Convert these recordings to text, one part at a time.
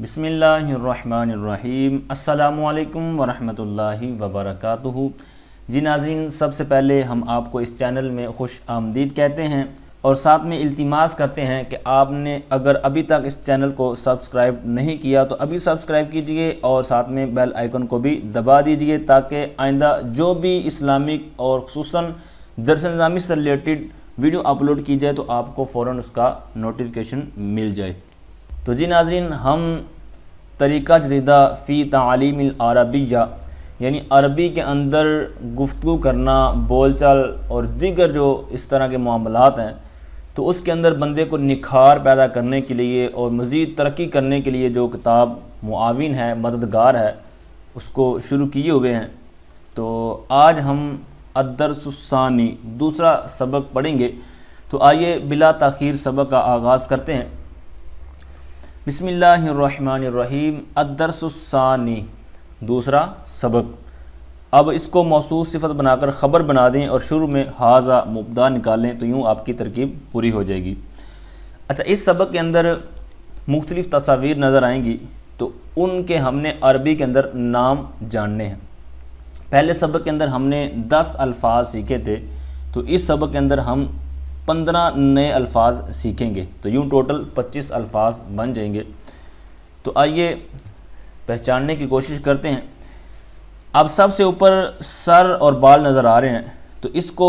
बिसमीम् अल्लाम वरहमतुल्लाहि वबरकातुहु जी नाजीन सबसे पहले हम आपको इस चैनल में खुश आमदीद कहते हैं और साथ में इल्तिमास करते हैं कि आपने अगर अभी तक इस चैनल को सब्सक्राइब नहीं किया तो अभी सब्सक्राइब कीजिए और साथ में बेल आइकन को भी दबा दीजिए ताकि आइंदा जो भी इस्लामिक और खूस दरस से रिलेटेड वीडियो अपलोड की जाए तो आपको फ़ौर उसका नोटिफिकेशन मिल जाए तो जी नाजरीन हम तरीक़ा जदीदा फ़ी तालीम अरबिया यानी अरबी के अंदर गुफ्तु करना बोलचाल और दीगर जो इस तरह के मामलत हैं तो उसके अंदर बंदे को निखार पैदा करने के लिए और मज़ीद तरक्की करने के लिए जो किताब मुआविन है मददगार है उसको शुरू किए हुए हैं तो आज हम अदरसानी दूसरा सबक पढ़ेंगे तो आइए बिला तखीर सबक का आगाज़ करते हैं बिसमीम अदरसानी दूसरा सबक अब इसको मौसू सिफत बनाकर ख़बर बना दें और शुरू में हाजा मुबदा निकालें तो यूँ आपकी तरकीब पूरी हो जाएगी अच्छा इस सबक के अंदर मुख्तलिफ़ तस्वीर नज़र आएंगी तो उनके हमने अरबी के अंदर नाम जानने हैं पहले सबक के अंदर हमने दस अल्फाज सीखे थे तो इस सबक के अंदर हम पंद्रह नए अल्फाज सीखेंगे तो यूँ टोटल पच्चीस अल्फाज बन जाएंगे तो आइए पहचानने की कोशिश करते हैं अब सबसे ऊपर सर और बाल नज़र आ रहे हैं तो इसको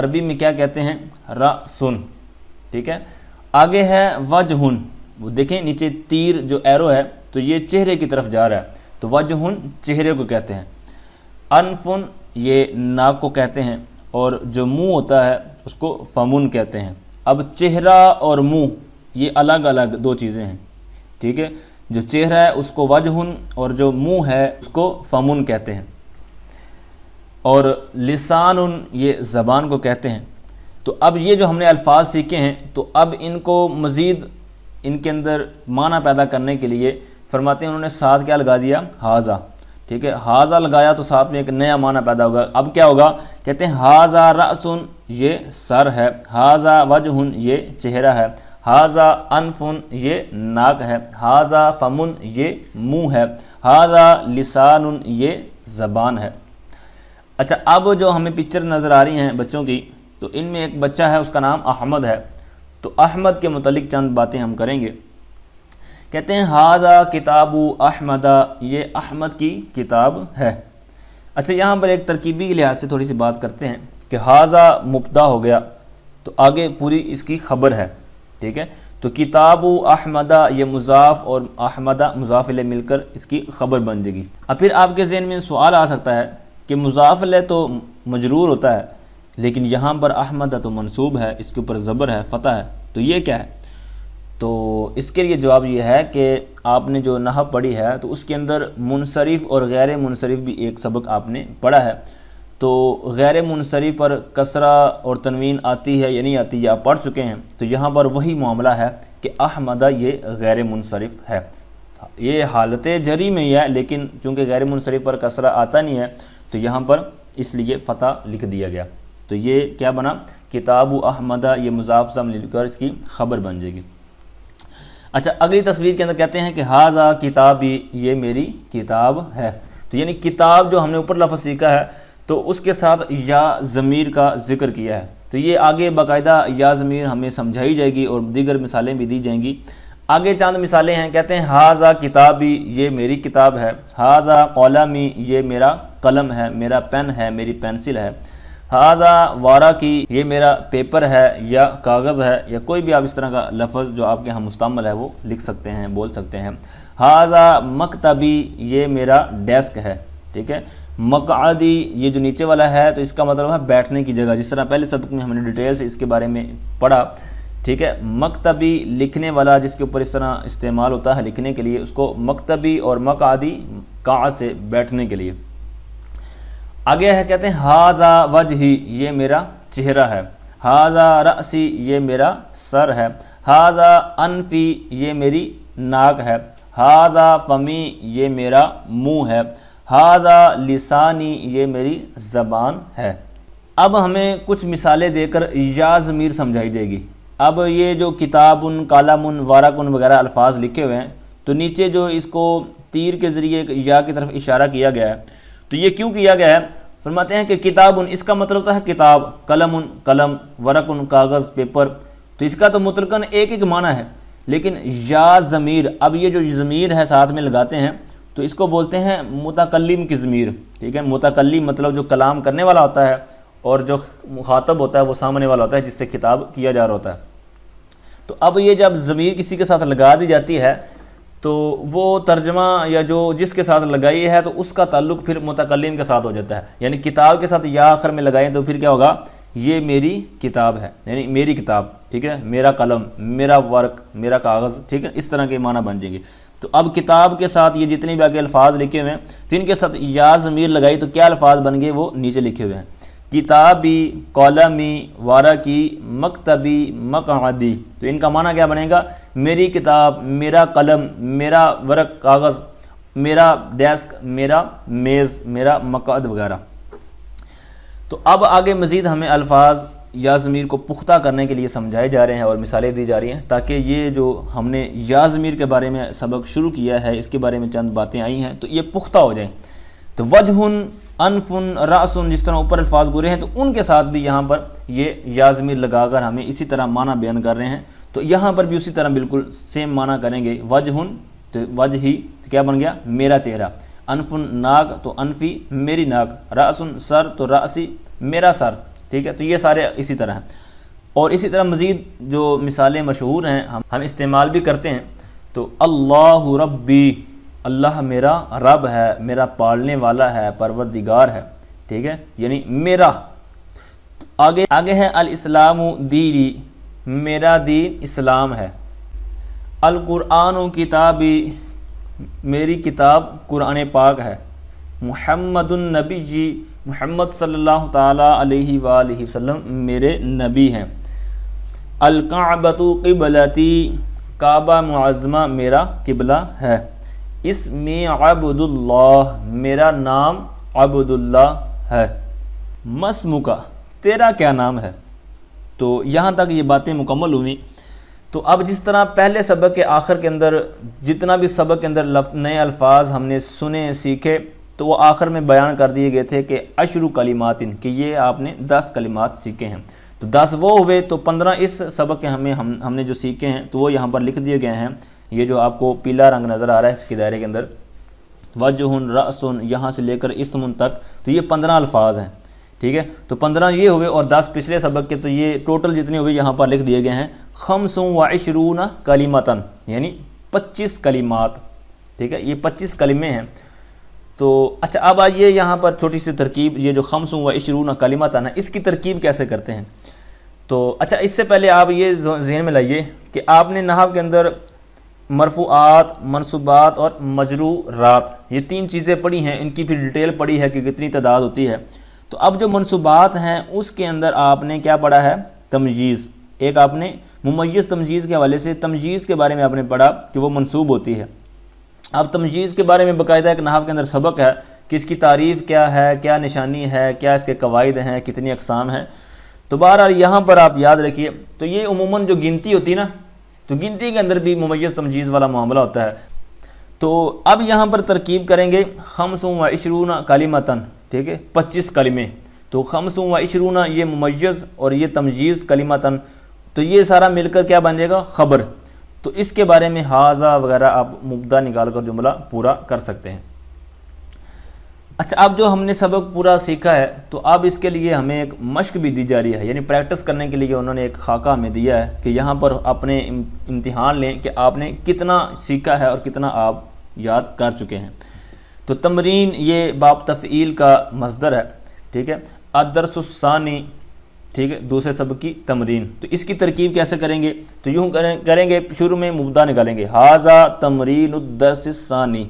अरबी में क्या कहते हैं रा सुन ठीक है आगे है वजहुन वो देखें नीचे तीर जो एरो है तो ये चेहरे की तरफ जा रहा है तो वजहुन चेहरे को कहते हैं अनफुन ये नाक को कहते हैं और जो मुंह होता है उसको फमुन कहते हैं अब चेहरा और मुंह ये अलग अलग दो चीज़ें हैं ठीक है जो चेहरा है उसको वजहन और जो मुंह है उसको फमुन कहते हैं और लिसान ये ज़बान को कहते हैं तो अब ये जो हमने अल्फाज सीखे हैं तो अब इनको मज़ीद इनके अंदर माना पैदा करने के लिए फरमाते हैं उन्होंने साथ क्या लगा दिया हाजा ठीक है हाजा लगाया तो साथ में एक नया माना पैदा होगा अब क्या होगा कहते हैं हाजा रसुन ये सर है हाजा वजहन ये चेहरा है हाजा अनफुन ये नाक है हाजा फमुन ये मुंह है हाजा लिसान ये ज़बान है अच्छा अब जो हमें पिक्चर नज़र आ रही हैं बच्चों की तो इनमें एक बच्चा है उसका नाम अहमद है तो अहमद के मतलब चंद बातें हम करेंगे कहते हैं हादा किताबू अहमदा ये अहमद की किताब है अच्छा यहाँ पर एक तरकीबी के लिहाज से थोड़ी सी बात करते हैं कि हाजा मुबदा हो गया तो आगे पूरी इसकी खबर है ठीक है तो किताब अहमदा ये मुजाफ और अहमदा मुजाफिल मिलकर इसकी खबर बन जाएगी अब फिर आपके जहन में सवाल आ सकता है कि मुजाफिल तो मजरूर होता है लेकिन यहाँ पर अहमदा तो मनसूब है इसके ऊपर ज़बर है फ़तह है तो ये क्या है तो इसके लिए जवाब ये है कि आपने जो नह पढ़ी है तो उसके अंदर मुनसरफ और गैर मुनसरफ भी एक सबक आपने पढ़ा है तो गैर मुनसरी पर कसरा और तनवीन आती है या नहीं आती या आप पढ़ चुके हैं तो यहाँ पर वही मामला है कि अहमदा ये गैर मुनसरफ है ये हालत जरी में ही है लेकिन चूँकि गैर मुनसरफ पर कसरा आता नहीं है तो यहाँ पर इसलिए फ़तः लिख दिया गया तो ये क्या बना किताब अहमदा ये मुजाफ़ मिलकर इसकी खबर बन जाएगी अच्छा अगली तस्वीर के अंदर कहते हैं कि हाजा किताब ये मेरी किताब है तो यानी किताब जो हमने ऊपर लफ्ज़ सीखा है तो उसके साथ या ज़मीर का जिक्र किया है तो ये आगे बाकायदा या ज़मीर हमें समझाई जाएगी और दीगर मिसालें भी दी जाएंगी आगे चांद मिसालें हैं कहते हैं हाजा किताबी ये मेरी किताब है हाजा कौलामी ये मेरा कलम है मेरा पेन है मेरी पेंसिल है हादा वारा की ये मेरा पेपर है या कागज़ है या कोई भी आप इस तरह का लफज जो आपके यहाँ मुस्तमल है वो लिख सकते हैं बोल सकते हैं हाजा मकतबी ये मेरा डेस्क है ठीक है मकादी ये जो नीचे वाला है तो इसका मतलब है बैठने की जगह जिस तरह पहले सबक में हमने डिटेल से इसके बारे में पढ़ा ठीक है मकतबी लिखने वाला जिसके ऊपर इस तरह इस्तेमाल होता है लिखने के लिए उसको मकतबी और मकादी कहाँ से बैठने के लिए आगे है कहते हैं हादा वज ही ये मेरा चेहरा है हादा रसी ये मेरा सर है हादा अनफी ये मेरी नाक है हादा फमी ये मेरा मुंह है हादा लिसानी ये मेरी ज़बान है अब हमें कुछ मिसालें देकर ज़मीर समझाई देगी अब ये जो किताब उन उन वारक वाराकुन वगैरह अल्फाज लिखे हुए हैं तो नीचे जो इसको तीर के ज़रिए या की तरफ इशारा किया गया है तो ये क्यों किया गया है फरमाते हैं कि किताब उन इसका मतलब होता है किताब कलम उन कलम वरक उन कागज़ पेपर तो इसका तो मुतलकन एक एक माना है लेकिन या ज़मीर अब ये जो ज़मीर है साथ में लगाते हैं तो इसको बोलते हैं मुतकलम की ज़मीर ठीक है मुतकलम मतलब जो कलाम करने वाला होता है और जो मुखातब होता है वो सामने वाला होता है जिससे खिताब किया जा रहा होता है तो अब ये जब ज़मीर किसी के साथ लगा दी जाती है तो वो तर्जमा या जो जिसके साथ लगाई है तो उसका ताल्लुक फिर मतकलम के साथ हो जाता है यानी किताब के साथ या आखिर में लगाएं तो फिर क्या होगा ये मेरी किताब है यानी मेरी किताब ठीक है मेरा कलम मेरा वर्क मेरा कागज़ ठीक है इस तरह के माना बन जाएंगे तो अब किताब के साथ ये जितने भी आगे अल्फाज लिखे हुए हैं तो इनके साथ या ज़मीर लगाई तो क्या अल्फाज बन गए वो नीचे लिखे हुए हैं किताबी कॉलमी वारा की मकतबी मकदी तो इनका माना क्या बनेगा मेरी किताब मेरा कलम मेरा वर्क कागज़ मेरा डेस्क मेरा मेज़ मेरा मकद वगैरह तो अब आगे मज़ीद हमें अल्फाज याज़मीर को पुख्ता करने के लिए समझाए जा रहे हैं और मिसालें दी जा रही हैं ताकि ये जो हमने याजमीर के बारे में सबक शुरू किया है इसके बारे में चंद बातें आई हैं तो ये पुख्ता हो जाए तो वजहन अनफुन रासन जिस तरह ऊपर अल्फाज गुरे हैं तो उनके साथ भी यहाँ पर ये लगा लगाकर हमें इसी तरह माना बयान कर रहे हैं तो यहाँ पर भी उसी तरह बिल्कुल सेम माना करेंगे हन तो वज ही तो क्या बन गया मेरा चेहरा अनफुन नाग तो अनफी मेरी नाग रासन सर तो रासी मेरा सर ठीक है तो ये सारे इसी तरह हैं और इसी तरह मज़ीद जो मिसालें मशहूर हैं हम हम इस्तेमाल भी करते हैं तो अल्लाह रब्बी अल्लाह मेरा रब है मेरा पालने वाला है परवरदिगार है ठीक है यानी मेरा आगे आगे है अल इस्लाम दीरी मेरा दीन इस्लाम है अल कुरान किताबी मेरी किताब कुरान पाक है मोहम्मद नबी जी मोहम्मद सल्लल्लाहु अलैहि वसल्लम मेरे नबी हैं काबतु किबलती काबा मुआज़मा मेरा किबला है इसमें अबदुल्लाह मेरा नाम अबुदुल्ला है मसमुका तेरा क्या नाम है तो यहाँ तक ये बातें मुकम्मल हुई तो अब जिस तरह पहले सबक के आखिर के अंदर जितना भी सबक के अंदर लफ, नए अल्फाज हमने सुने सीखे तो वो आखिर में बयान कर दिए गए थे कि अशरु कलिमात इन कि ये आपने दस कलिमात सीखे हैं तो दस वो हुए तो पंद्रह इस सबक के हमें हम हमने जो सीखे हैं तो वो यहाँ पर लिख दिए गए हैं ये जो आपको पीला रंग नज़र आ रहा है इसके दायरे के अंदर वजहन रसन यहाँ से लेकर इसमन तक तो ये पंद्रह अल्फाज हैं ठीक है तो पंद्रह ये हुए और दस पिछले सबक के तो ये टोटल जितने हुए यहाँ पर लिख दिए गए हैं खमसों वाशरून कलीमतन यानी पच्चीस कलीमात ठीक है ये पच्चीस कलीमे हैं तो अच्छा अब आइए यहाँ पर छोटी सी तरकीब ये जो खमसों इशरून कलीमतन है इसकी तरकीब कैसे करते हैं तो अच्छा इससे पहले आप ये जहन में लाइए कि आपने नहाव के अंदर मरफूआत मनसूबात और मजरूरात ये तीन चीज़ें पढ़ी हैं इनकी फिर डिटेल पढ़ी है कि कितनी तादाद होती है तो अब जो मनसूबात हैं उसके अंदर आपने क्या पढ़ा है तमजीज़ एक आपने मुमैज़ तमजीज़ के हवाले से तमजीज़ के बारे में आपने पढ़ा कि वो मनसूब होती है अब तमजीज़ के बारे में बाकायदा एक नहाव के अंदर सबक है कि इसकी तारीफ़ क्या है क्या निशानी है क्या इसके कवायद हैं कितनी अकसाम हैं तो बहरहाल यहाँ पर आप याद रखिए तो ये उमूमन जो गिनती होती है ना तो गिनती के अंदर भी मुमैज़ तमजीज़ वाला मामला होता है तो अब यहाँ पर तरकीब करेंगे खमसों व इशरूना कालीमतन ठीक है पच्चीस कलमे तो खमसों व इशरूना ये मुमैज़ और ये तमजीज़ कलिमतन तो ये सारा मिलकर क्या बन जाएगा ख़बर तो इसके बारे में हाजा वगैरह आप मुबदा निकाल कर जुमला पूरा कर सकते हैं अच्छा अब जो हमने सबक पूरा सीखा है तो अब इसके लिए हमें एक मश्क भी दी जा रही है यानी प्रैक्टिस करने के लिए उन्होंने एक खाका हमें दिया है कि यहाँ पर अपने इम्तिहान लें कि आपने कितना सीखा है और कितना आप याद कर चुके हैं तो तमरीन ये बाप तफ़ील का मजदर है ठीक है अदरसानी ठीक है दूसरे सबक की तमरीन तो इसकी तरकीब कैसे करेंगे तो यूँ करें, करेंगे शुरू में मुबदा निकालेंगे हाजा तमरीन उदरसानी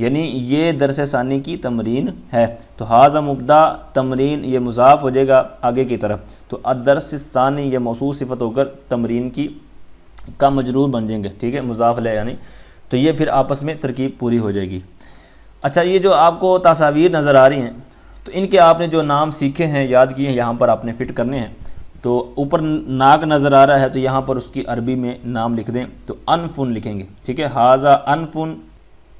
यानी ये दरस सानी की तमरीन है तो हाजा मुबदा तमरीन ये मुजाफ हो जाएगा आगे की तरफ तो अदरस सानी ये मौसू सिफत होकर तमरीन की का मजरूर बन जाएंगे ठीक है मुजाफ ले यानी तो ये फिर आपस में तरकीब पूरी हो जाएगी अच्छा ये जो आपको तस्वीर नज़र आ रही हैं तो इनके आपने जो नाम सीखे हैं याद किए हैं यहाँ पर आपने फ़िट करने हैं तो ऊपर नाक नज़र आ रहा है तो यहाँ पर उसकी अरबी में नाम लिख दें तो अनफुन लिखेंगे ठीक है हाजा अनफुन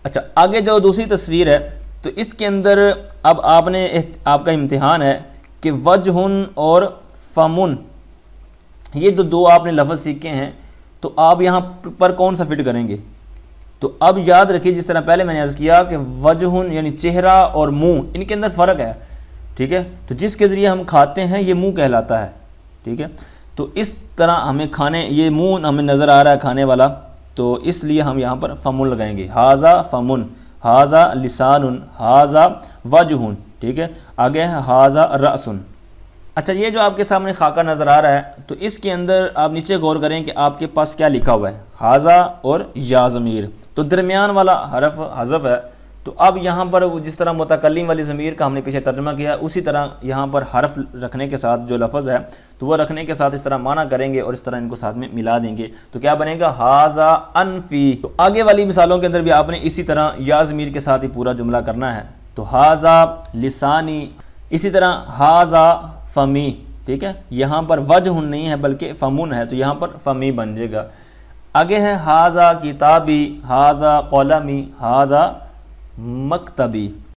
अच्छा आगे जो दूसरी तस्वीर है तो इसके अंदर अब आपने आपका इम्तिहान है कि वजहन और फमुन ये दो, तो दो आपने लफ्ज़ सीखे हैं तो आप यहाँ पर कौन सा फिट करेंगे तो अब याद रखिए जिस तरह पहले मैंने अर्ज़ किया कि वजहन यानी चेहरा और मुंह इनके अंदर फ़र्क है ठीक है तो जिसके ज़रिए हम खाते हैं ये मुंह कहलाता है ठीक है तो इस तरह हमें खाने ये मुंह हमें नज़र आ रहा है खाने वाला तो इसलिए हम यहाँ पर फमुन लगाएंगे हाजा फमुन हाजा लिसान हाजा वजहन ठीक है आगे है हाजा रसुन अच्छा ये जो आपके सामने खाका नज़र आ रहा है तो इसके अंदर आप नीचे गौर करें कि आपके पास क्या लिखा हुआ है हाजा और याजमीर तो दरमियान वाला हरफ हजफ है तो अब यहाँ पर जिस तरह मतकलम वाली ज़मीर का हमने पीछे तर्जमा किया उसी तरह यहाँ पर हरफ रखने के साथ जो लफज है तो वह रखने के साथ इस तरह माना करेंगे और इस तरह इनको साथ में मिला देंगे तो क्या बनेगा हाजा अनफी तो आगे वाली मिसालों के अंदर भी आपने इसी तरह या ज़मीर के साथ ही पूरा जुमला करना है तो हाजा लिसानी इसी तरह हाजा फमी ठीक है यहाँ पर वजह नहीं है बल्कि फमुन है तो यहाँ पर फमी बन जाएगा आगे है हाजा किताबी हाजा कौलमी हाजा मकतबी